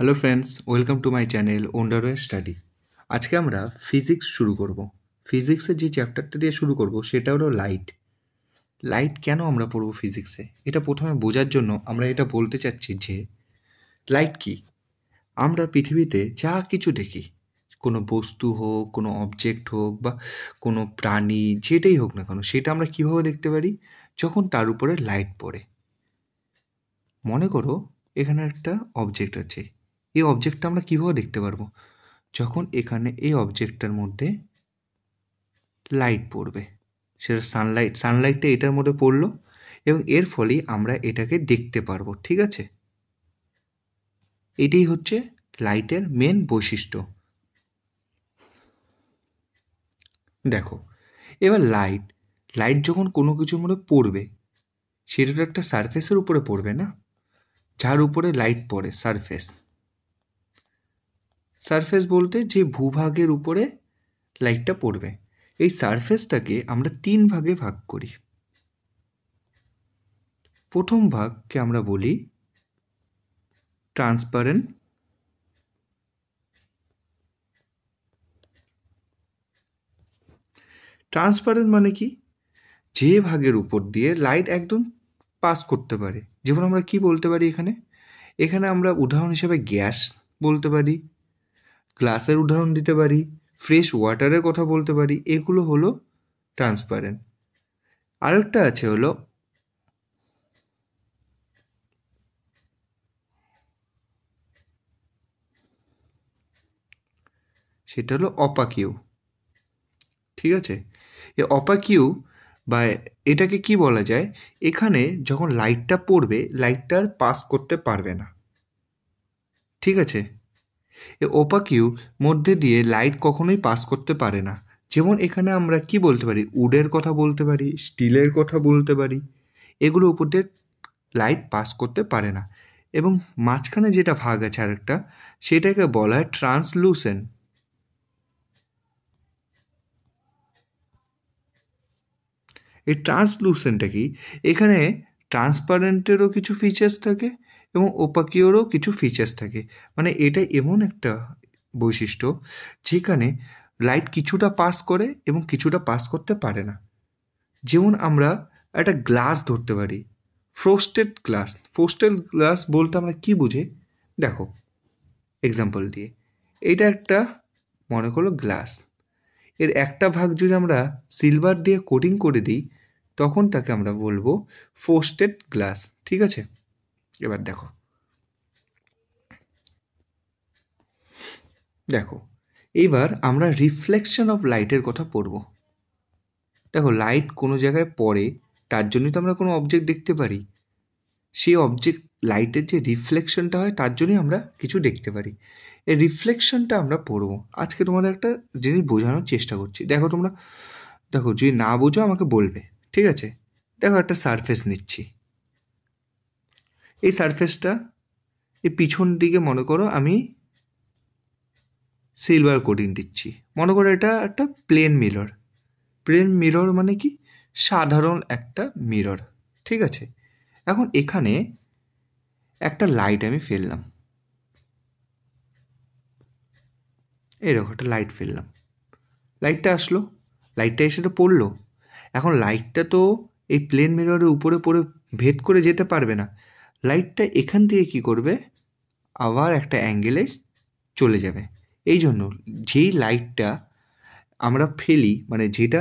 hello friends welcome to my channel wonder way study আজকে আমরা physics শুরু করব ফিজিক্সের যে চ্যাপ্টারটা দিয়ে শুরু করব সেটা হলো লাইট লাইট কেন আমরা পড়ব ফিজিক্সে এটা প্রথমে বোঝার জন্য আমরা এটা বলতে চাচ্ছি যে লাইট কি আমরা পৃথিবীতে যা কিছু দেখি কোনো বস্তু হোক কোনো অবজেক্ট হোক বা কোনো প্রাণী যেটাই হোক না কেন সেটা আমরা কীভাবে দেখতে পারি যখন তার উপরে লাইট পড়ে মনে করো এখানে একটা অবজেক্ট আছে এই অবজেক্টটা আমরা কীভাবে দেখতে পারবো যখন এখানে এই অবজেক্টটার মধ্যে লাইট পড়বে সেটা সানলাইট সানলাইটটা এটার মধ্যে পড়লো এবং এর ফলেই আমরা এটাকে দেখতে পারবো ঠিক আছে এটাই হচ্ছে লাইটের মেন বৈশিষ্ট্য দেখো এবার লাইট লাইট যখন কোনো কিছুর মধ্যে পড়বে সেটা তো একটা সারফেসের উপরে পড়বে না যার উপরে লাইট পড়ে সারফেস সারফেস বলতে যে ভূভাগের উপরে লাইটটা পড়বে এই সারফেসটাকে আমরা তিন ভাগে ভাগ করি প্রথম ভাগকে আমরা বলি ট্রান্সপারেন্ট ট্রান্সপারেন্ট মানে কি যে ভাগের উপর দিয়ে লাইট একদম পাস করতে পারে যেমন আমরা কি বলতে পারি এখানে এখানে আমরা উদাহরণ হিসেবে গ্যাস বলতে পারি গ্লাসের উদাহরণ দিতে পারি ফ্রেশ ওয়াটারের কথা বলতে পারি এগুলো হলো ট্রান্সপারেন্ট আরেকটা আছে হলো সেটা হলো অপাকিউ ঠিক আছে এ অপাকিউ বা এটাকে কি বলা যায় এখানে যখন লাইটটা পড়বে আর পাস করতে পারবে না ঠিক আছে এ ওপাকিউ মধ্যে দিয়ে লাইট কখনোই পাস করতে পারে না যেমন এখানে আমরা কি বলতে পারি উডের কথা বলতে পারি স্টিলের কথা বলতে পারি এগুলো উপর দিয়ে লাইট পাস করতে পারে না এবং মাঝখানে যেটা ভাগ আছে আরেকটা সেটাকে বলা হয় ট্রান্সলুসেন এই ট্রান্সলুসেনটা কি এখানে ট্রান্সপারেন্টেরও কিছু ফিচার্স থাকে এবং ওপাকিওরও কিছু ফিচার্স থাকে মানে এটা এমন একটা বৈশিষ্ট্য যেখানে লাইট কিছুটা পাস করে এবং কিছুটা পাস করতে পারে না যেমন আমরা একটা গ্লাস ধরতে পারি ফ্রোস্টেড গ্লাস ফ্রোস্টেড গ্লাস বলতে আমরা কি বুঝে দেখো এক্সাম্পল দিয়ে এটা একটা মনে করো গ্লাস এর একটা ভাগ যদি আমরা সিলভার দিয়ে কোটিং করে দিই তখন তাকে আমরা বলবো ফোস্টেড গ্লাস ঠিক আছে এবার দেখো দেখো এইবার আমরা রিফ্লেকশন অফ লাইটের কথা পড়ব দেখো লাইট কোনো জায়গায় পড়ে তার জন্যই তো আমরা কোনো অবজেক্ট দেখতে পারি সেই অবজেক্ট লাইটের যে রিফ্লেকশনটা হয় তার জন্যই আমরা কিছু দেখতে পারি এই রিফ্লেকশনটা আমরা পড়ব আজকে তোমাদের একটা জিনিস বোঝানোর চেষ্টা করছি দেখো তোমরা দেখো যদি না বোঝো আমাকে বলবে ঠিক আছে দেখো একটা সারফেস নিচ্ছি এই সারফেসটা এই পিছন দিকে মনে করো আমি সিলভার কোটিং দিচ্ছি মনে করো এটা একটা প্লেন মিরর প্লেন মিরর মানে কি সাধারণ একটা মিরর ঠিক আছে এখন এখানে একটা লাইট আমি ফেললাম এরকম একটা লাইট ফেললাম লাইটটা আসলো লাইটটা এসে তো পড়লো এখন লাইটটা তো এই প্লেন মিররের উপরে পড়ে ভেদ করে যেতে পারবে না লাইটটা এখান থেকে কী করবে আবার একটা অ্যাঙ্গেলে চলে যাবে এই জন্য যেই লাইটটা আমরা ফেলি মানে যেটা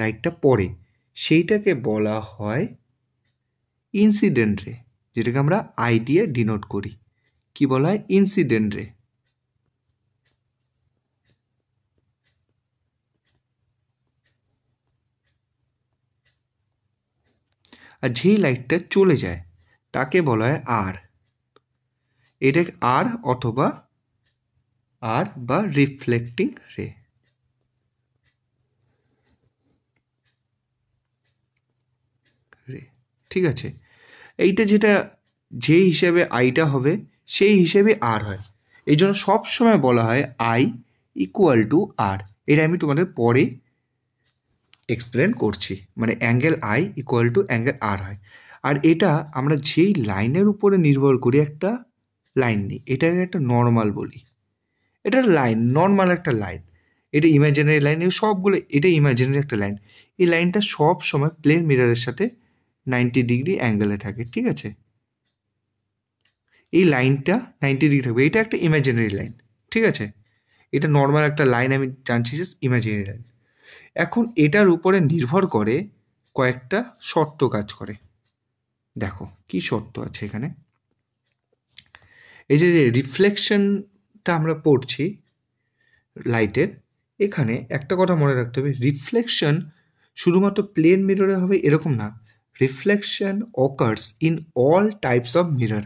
লাইটটা পড়ে সেইটাকে বলা হয় ইনসিডেন্ট রে যেটাকে আমরা আইডিয়া ডিনোট করি কি বলা হয় ইনসিডেন্ট রে আর যেই লাইটটা চলে যায় তাকে বলা হয় আর এটা আর অথবা আর বা রিফ্লেক্টিং রে ঠিক আছে এইটা যেটা যে হিসেবে আইটা হবে সেই হিসেবে আর হয় এই জন্য সবসময় বলা হয় আই ইকুয়াল টু আর এটা আমি তোমাদের পরে এক্সপ্লেন করছি মানে angle I equal to angle R হয় আর এটা আমরা যেই লাইনের উপরে নির্ভর করি একটা লাইন নিই এটাকে একটা নর্মাল বলি এটা লাইন নর্মাল একটা লাইন এটা ইমাজিনারি লাইন এই সবগুলো এটা ইমাজিনারি একটা লাইন এই লাইনটা সব সময় প্লেন মিরারের সাথে নাইনটি ডিগ্রি অ্যাঙ্গেলে থাকে ঠিক আছে এই লাইনটা নাইনটি ডিগ্রি থাকবে এটা একটা ইমাজিনারি লাইন ঠিক আছে এটা নর্মাল একটা লাইন আমি জানছি যে ইমাজিনারি লাইন এখন এটার উপরে নির্ভর করে কয়েকটা শর্ত কাজ করে দেখো কি শর্ত আছে এখানে এই যে রিফ্লেকশনটা আমরা পড়ছি লাইটের এখানে একটা কথা মনে রাখতে হবে রিফ্লেকশন শুধুমাত্র প্লেন মিররে হবে এরকম না reflection occurs in all types of mirror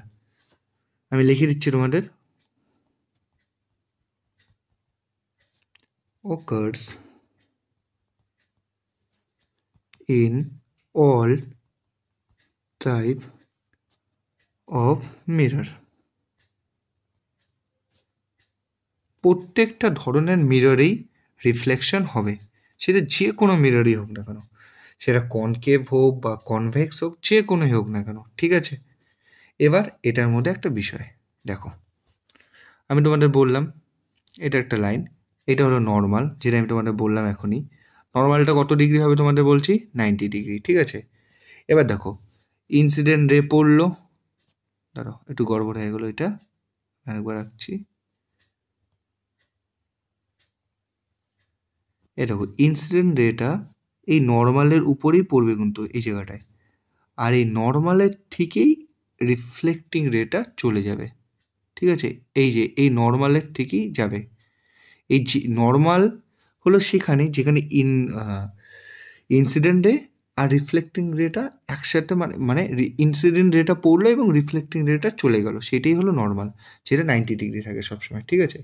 আমি লিখে দিচ্ছি তোমাদের occurs in all type of mirror প্রত্যেকটা ধরনের মিররেই রিফ্লেকশন হবে সেটা যে কোনো মিররই হোক না কেন সেটা কনকেভ হোক বা কনভেক্স হোক যে কোনোই হোক না কেন ঠিক আছে এবার এটার মধ্যে একটা বিষয় দেখো আমি তোমাদের বললাম এটা একটা লাইন এটা হলো নর্মাল যেটা আমি তোমাদের বললাম এখনই নর্মালটা কত ডিগ্রি হবে তোমাদের বলছি নাইনটি ডিগ্রি ঠিক আছে এবার দেখো ইনসিডেন্ট রে পড়লো দাঁড়াও একটু গড়বড় হয়ে গেলো এটা একবার রাখছি এ দেখো ইনসিডেন্ট রেটা এই নর্মালের উপরেই পড়বে কিন্তু এই জায়গাটায় আর এই নর্মালের থেকেই রিফ্লেক্টিং রেটা চলে যাবে ঠিক আছে এই যে এই নর্মালের থেকেই যাবে এই নর্মাল হলো সেখানে যেখানে ইন ইনসিডেন্ট রে আর রিফ্লেক্টিং রেটা একসাথে মানে মানে ইনসিডেন্ট রেটা পড়লো এবং রিফ্লেক্টিং রেটা চলে গেল সেটাই হলো নর্মাল যেটা নাইনটি ডিগ্রি থাকে সবসময় ঠিক আছে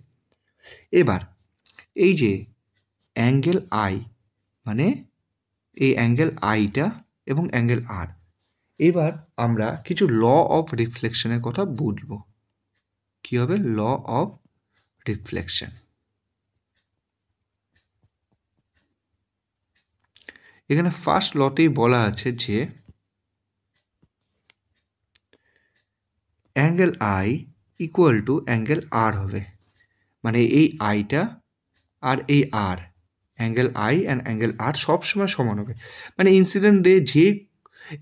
এবার এই যে অ্যাঙ্গেল আই মানে এই অ্যাঙ্গেল আইটা এবং অ্যাঙ্গেল আর এবার আমরা কিছু ল অফ রিফ্লেকশনের কথা বুঝব কী হবে ল অফ রিফ্লেকশন এখানে ফার্স্ট লটেই বলা আছে যে angle I equal to angle R হবে মানে এই আইটা আর এই R angle I and angle R সবসময় সমান হবে মানে ইনসিডেন্ট রে যে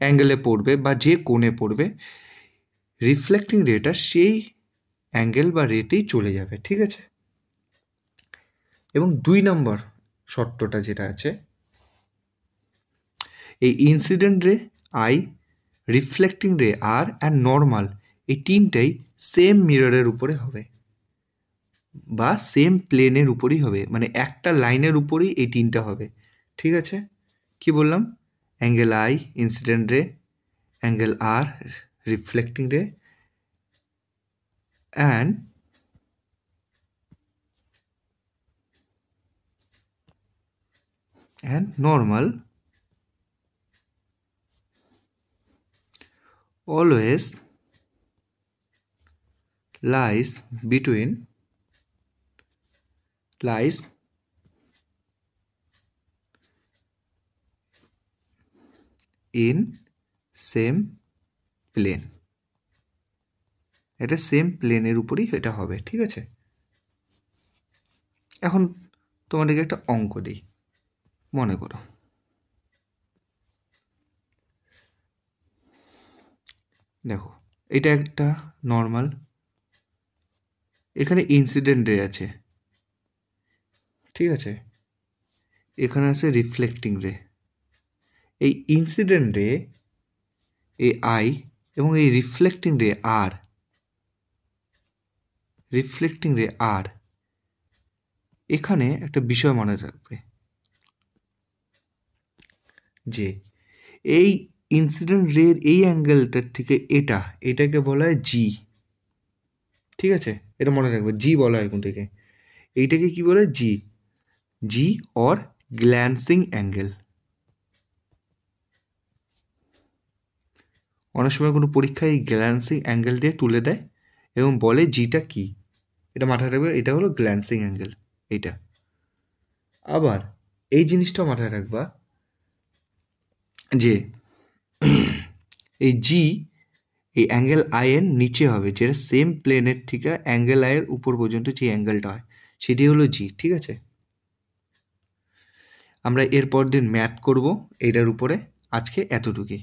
অ্যাঙ্গেলে পড়বে বা যে কোণে পড়বে রিফ্লেক্টিং রেটা সেই অ্যাঙ্গেল বা রেটেই চলে যাবে ঠিক আছে এবং দুই নম্বর শর্তটা যেটা আছে এই ইনসিডেন্ট রে আই রিফ্লেক্টিং রে আর অ্যান্ড নর্মাল এই তিনটাই সেম মিররের উপরে হবে বা সেম প্লেনের উপরেই হবে মানে একটা লাইনের উপরেই এই তিনটা হবে ঠিক আছে কি বললাম angle I incident ray angle R reflecting ray and and normal always lies between lies in same plane এটা সেম প্লেনের উপরেই এটা হবে ঠিক আছে এখন তোমাদেরকে একটা অঙ্ক দিই মনে করো দেখো এটা একটা নর্মাল এখানে ইনসিডেন্ট রে আছে ঠিক আছে এখানে আছে রিফ্লেক্টিং রে এই ইনসিডেন্ট রে এই আই এবং এই রিফ্লেক্টিং রে আর রিফ্লেক্টিং রে আর এখানে একটা বিষয় মনে রাখবে যে এই ইনসিডেন্ট রের এই অ্যাঙ্গেলটার থেকে এটা এটাকে বলা হয় জি ঠিক আছে এটা মনে রাখবে জি বলা হয় কোনটাকে এইটাকে কি বলে জি জি অর গ্ল্যান্সিং অ্যাঙ্গেল অনেক সময় কোনো পরীক্ষায় এই গ্ল্যান্সিং অ্যাঙ্গেল দিয়ে তুলে দেয় এবং বলে জিটা কি এটা মাথায় রাখবে এটা হলো গ্ল্যান্সিং অ্যাঙ্গেল এইটা আবার এই জিনিসটা মাথায় রাখবা যে এই জি এই অ্যাঙ্গেল এর নিচে হবে যেটা সেম প্লেনের থেকে অ্যাঙ্গেল এর উপর পর্যন্ত যে অ্যাঙ্গেলটা হয় সেটি হলো জি ঠিক আছে আমরা এরপর দিন ম্যাথ করব এটার উপরে আজকে এতটুকুই